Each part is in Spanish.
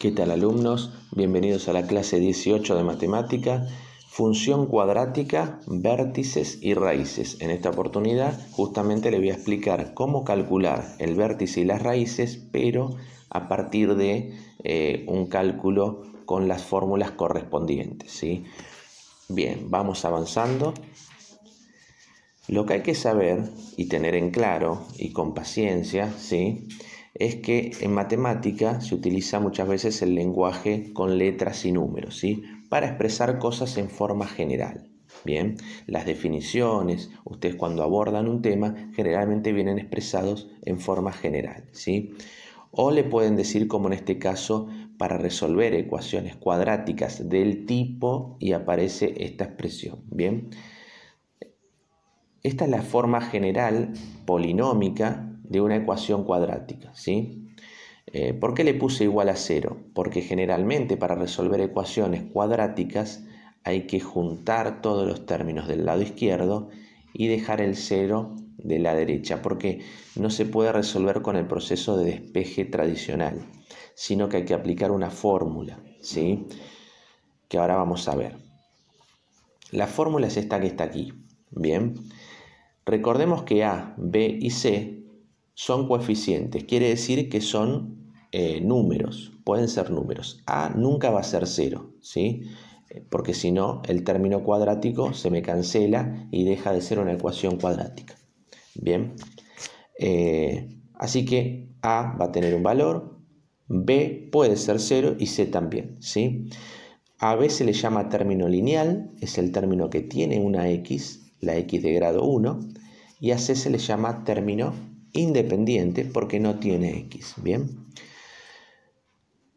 ¿Qué tal alumnos? Bienvenidos a la clase 18 de matemática, función cuadrática, vértices y raíces. En esta oportunidad justamente le voy a explicar cómo calcular el vértice y las raíces, pero a partir de eh, un cálculo con las fórmulas correspondientes. ¿sí? Bien, vamos avanzando. Lo que hay que saber y tener en claro y con paciencia, ¿sí? es que en matemática se utiliza muchas veces el lenguaje con letras y números, ¿sí? Para expresar cosas en forma general. Bien, las definiciones, ustedes cuando abordan un tema, generalmente vienen expresados en forma general, ¿sí? O le pueden decir, como en este caso, para resolver ecuaciones cuadráticas del tipo y aparece esta expresión, ¿bien? Esta es la forma general polinómica de una ecuación cuadrática. ¿sí? Eh, ¿Por qué le puse igual a cero? Porque generalmente para resolver ecuaciones cuadráticas hay que juntar todos los términos del lado izquierdo y dejar el cero de la derecha, porque no se puede resolver con el proceso de despeje tradicional, sino que hay que aplicar una fórmula, ¿sí? que ahora vamos a ver. La fórmula es esta que está aquí. Bien, recordemos que A, B y C son coeficientes, quiere decir que son eh, números, pueden ser números. A nunca va a ser 0 ¿sí? Eh, porque si no, el término cuadrático se me cancela y deja de ser una ecuación cuadrática. Bien, eh, así que A va a tener un valor, B puede ser 0 y C también. ¿sí? A B se le llama término lineal, es el término que tiene una X, la X de grado 1, y a C se le llama término independiente porque no tiene x. Bien.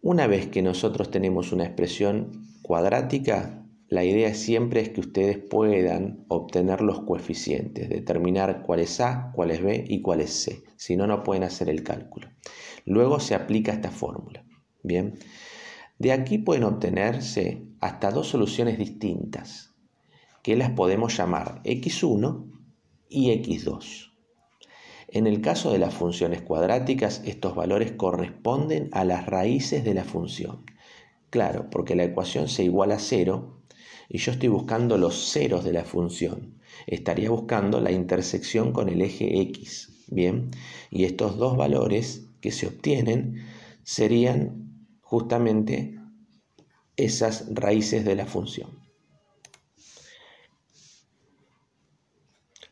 Una vez que nosotros tenemos una expresión cuadrática, la idea siempre es que ustedes puedan obtener los coeficientes, determinar cuál es a, cuál es b y cuál es c. Si no, no pueden hacer el cálculo. Luego se aplica esta fórmula. Bien. De aquí pueden obtenerse hasta dos soluciones distintas, que las podemos llamar x1 y x2. En el caso de las funciones cuadráticas, estos valores corresponden a las raíces de la función. Claro, porque la ecuación se iguala a cero y yo estoy buscando los ceros de la función. Estaría buscando la intersección con el eje X. Bien, y estos dos valores que se obtienen serían justamente esas raíces de la función.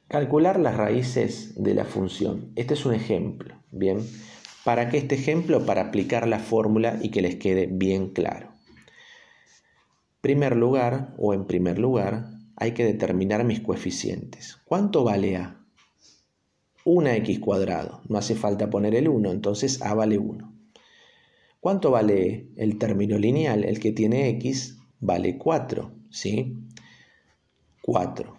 Calcular las raíces de la función. Este es un ejemplo, ¿bien? ¿Para qué este ejemplo? Para aplicar la fórmula y que les quede bien claro. Primer lugar, o en primer lugar, hay que determinar mis coeficientes. ¿Cuánto vale A? 1x cuadrado. No hace falta poner el 1, entonces A vale 1. ¿Cuánto vale e? el término lineal? El que tiene x vale 4, ¿sí? 4.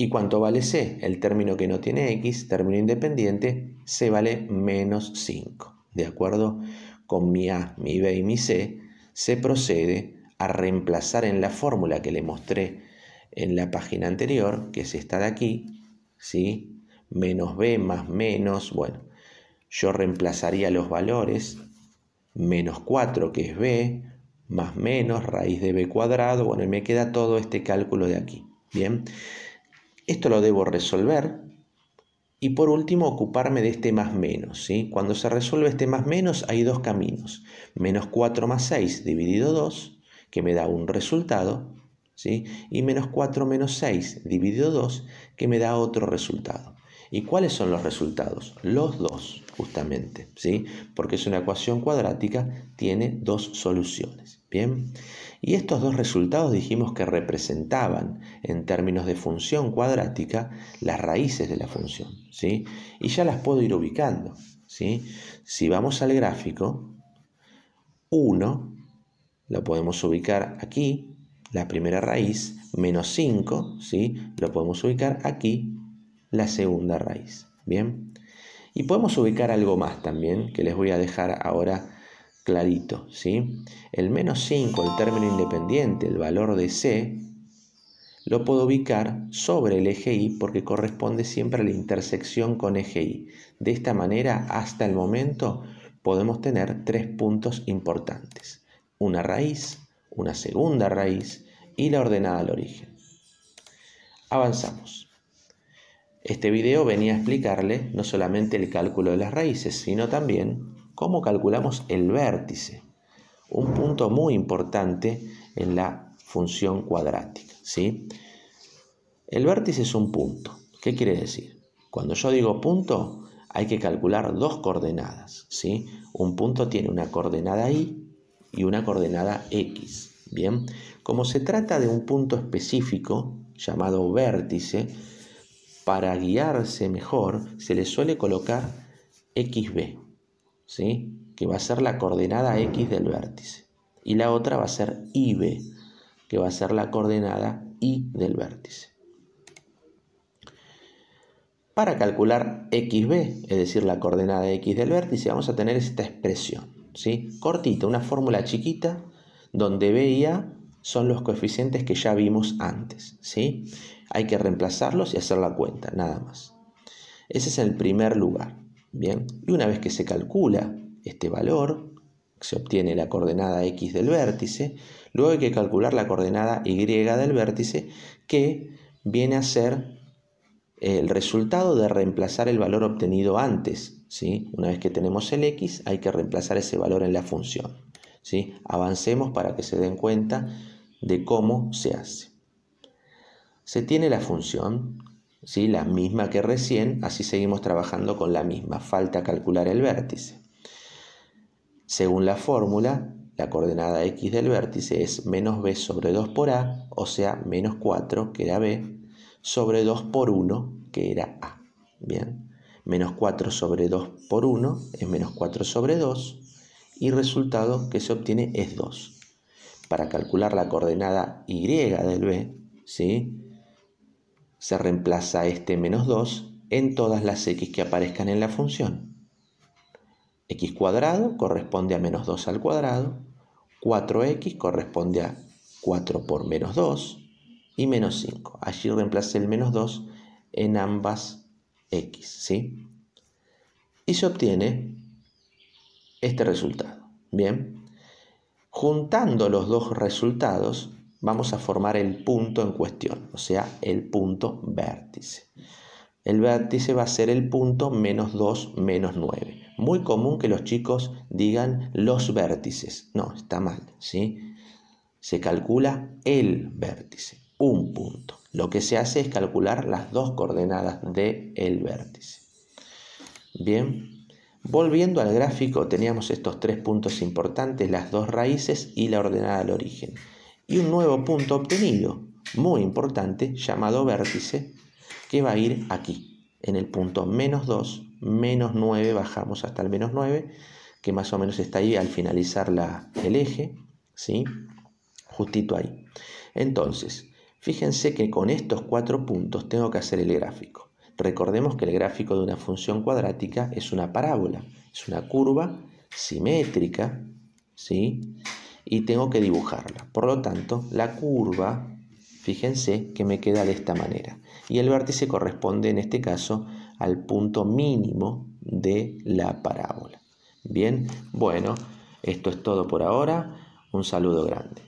¿Y cuánto vale C? El término que no tiene X, término independiente, C vale menos 5. ¿De acuerdo? Con mi A, mi B y mi C, se procede a reemplazar en la fórmula que le mostré en la página anterior, que es esta de aquí, ¿sí? Menos B más menos, bueno, yo reemplazaría los valores, menos 4 que es B, más menos raíz de B cuadrado, bueno, y me queda todo este cálculo de aquí, ¿bien? Esto lo debo resolver. Y por último, ocuparme de este más menos. Cuando se resuelve este más menos, hay dos caminos. Menos 4 más 6 dividido 2, que me da un resultado. ¿sí? Y menos 4 menos 6 dividido 2, que me da otro resultado. ¿Y cuáles son los resultados? Los dos, justamente. ¿sí? Porque es una ecuación cuadrática, tiene dos soluciones. Bien, y estos dos resultados dijimos que representaban en términos de función cuadrática las raíces de la función, ¿sí? Y ya las puedo ir ubicando, Si vamos al gráfico, 1 lo podemos ubicar aquí, la primera raíz, menos 5, ¿sí? Lo podemos ubicar aquí, la segunda raíz, ¿bien? Y podemos ubicar algo más también, que les voy a dejar ahora clarito, ¿sí? El menos 5, el término independiente, el valor de C, lo puedo ubicar sobre el eje Y porque corresponde siempre a la intersección con eje Y. De esta manera, hasta el momento, podemos tener tres puntos importantes. Una raíz, una segunda raíz y la ordenada al origen. Avanzamos. Este video venía a explicarle no solamente el cálculo de las raíces, sino también cómo calculamos el vértice, un punto muy importante en la función cuadrática. ¿sí? El vértice es un punto. ¿Qué quiere decir? Cuando yo digo punto, hay que calcular dos coordenadas. ¿sí? Un punto tiene una coordenada Y y una coordenada X. Bien, como se trata de un punto específico llamado vértice, para guiarse mejor se le suele colocar XB, ¿sí? que va a ser la coordenada X del vértice. Y la otra va a ser IB, que va a ser la coordenada Y del vértice. Para calcular XB, es decir, la coordenada X del vértice, vamos a tener esta expresión, ¿sí? cortita, una fórmula chiquita, donde B y A son los coeficientes que ya vimos antes. ¿sí? Hay que reemplazarlos y hacer la cuenta, nada más. Ese es el primer lugar. Bien, y una vez que se calcula este valor, se obtiene la coordenada x del vértice, luego hay que calcular la coordenada y del vértice, que viene a ser el resultado de reemplazar el valor obtenido antes. ¿sí? Una vez que tenemos el x, hay que reemplazar ese valor en la función. ¿sí? Avancemos para que se den cuenta de cómo se hace. Se tiene la función la misma que recién, así seguimos trabajando con la misma, falta calcular el vértice. Según la fórmula, la coordenada x del vértice es menos b sobre 2 por a, o sea, menos 4, que era b, sobre 2 por 1, que era a. Bien, menos 4 sobre 2 por 1 es menos 4 sobre 2, y el resultado que se obtiene es 2. Para calcular la coordenada y del b, ¿sí? se reemplaza este menos 2 en todas las x que aparezcan en la función. x cuadrado corresponde a menos 2 al cuadrado, 4x corresponde a 4 por menos 2 y menos 5. Allí reemplace el menos 2 en ambas x, ¿sí? Y se obtiene este resultado, ¿bien? Juntando los dos resultados vamos a formar el punto en cuestión, o sea, el punto vértice. El vértice va a ser el punto menos 2 menos 9. Muy común que los chicos digan los vértices. No, está mal, ¿sí? Se calcula el vértice, un punto. Lo que se hace es calcular las dos coordenadas del el vértice. Bien. Volviendo al gráfico, teníamos estos tres puntos importantes, las dos raíces y la ordenada al origen y un nuevo punto obtenido, muy importante, llamado vértice, que va a ir aquí, en el punto menos 2, menos 9, bajamos hasta el menos 9, que más o menos está ahí al finalizar la, el eje, ¿sí? Justito ahí. Entonces, fíjense que con estos cuatro puntos tengo que hacer el gráfico. Recordemos que el gráfico de una función cuadrática es una parábola, es una curva simétrica, ¿sí? y tengo que dibujarla. Por lo tanto, la curva, fíjense que me queda de esta manera. Y el vértice corresponde en este caso al punto mínimo de la parábola. Bien, bueno, esto es todo por ahora. Un saludo grande.